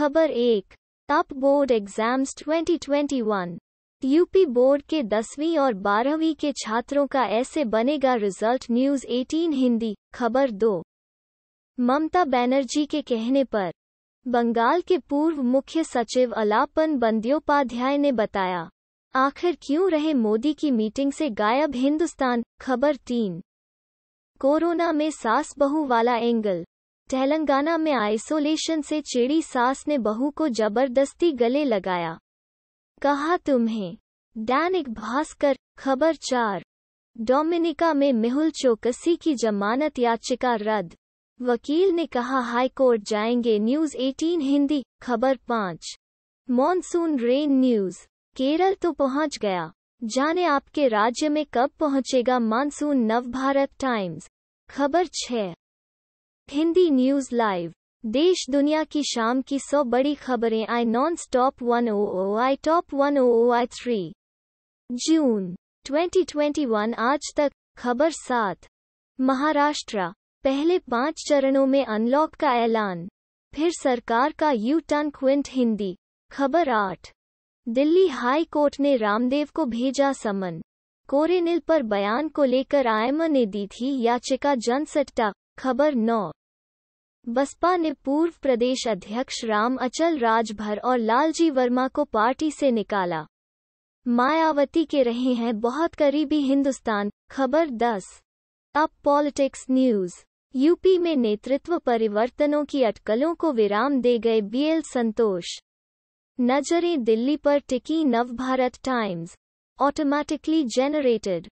खबर एक top board exams 2021 UP board के दसवीं और बारहवीं के छात्रों का ऐसे बनेगा रिजल्ट न्यूज 18 हिंदी खबर दो ममता बनर्जी के कहने पर बंगाल के पूर्व मुख्य सचिव अलापन बंद्योपाध्याय ने बताया आखिर क्यों रहे मोदी की मीटिंग से गायब हिंदुस्तान खबर तीन कोरोना में सास बहु वाला एंगल तेलंगाना में आइसोलेशन से चिड़ी सास ने बहू को जबरदस्ती गले लगाया कहा तुम्हें दैनिक भास्कर खबर चार डोमिनिका में मेहुल चौकसी की जमानत याचिका रद्द वकील ने कहा हाई कोर्ट जाएंगे न्यूज 18 हिंदी खबर पाँच मॉनसून रेन न्यूज केरल तो पहुंच गया जाने आपके राज्य में कब पहुंचेगा मानसून नवभारत टाइम्स खबर छः हिंदी न्यूज लाइव देश दुनिया की शाम की सौ बड़ी खबरें आई non stop one o o आई टॉप वन ओ ओ आई थ्री जून 2021 आज तक खबर सात महाराष्ट्र पहले पांच चरणों में अनलॉक का ऐलान फिर सरकार का यू टर्न क्विंट हिंदी खबर आठ दिल्ली हाई कोर्ट ने रामदेव को भेजा समन कोरेनिल पर बयान को लेकर आयमा ने दी थी याचिका जनसट्टा खबर नौ बसपा ने पूर्व प्रदेश अध्यक्ष राम अचल राजभर और लालजी वर्मा को पार्टी से निकाला मायावती के रहे हैं बहुत करीबी हिंदुस्तान खबर 10 अब पॉलिटिक्स न्यूज यूपी में नेतृत्व परिवर्तनों की अटकलों को विराम दे गए बीएल संतोष नजरें दिल्ली पर टिकी नवभारत टाइम्स ऑटोमैटिकली जेनरेटेड